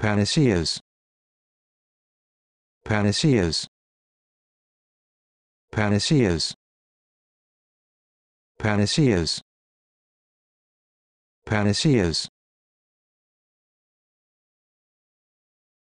panaceas panaceas panaceas panaceas panaceas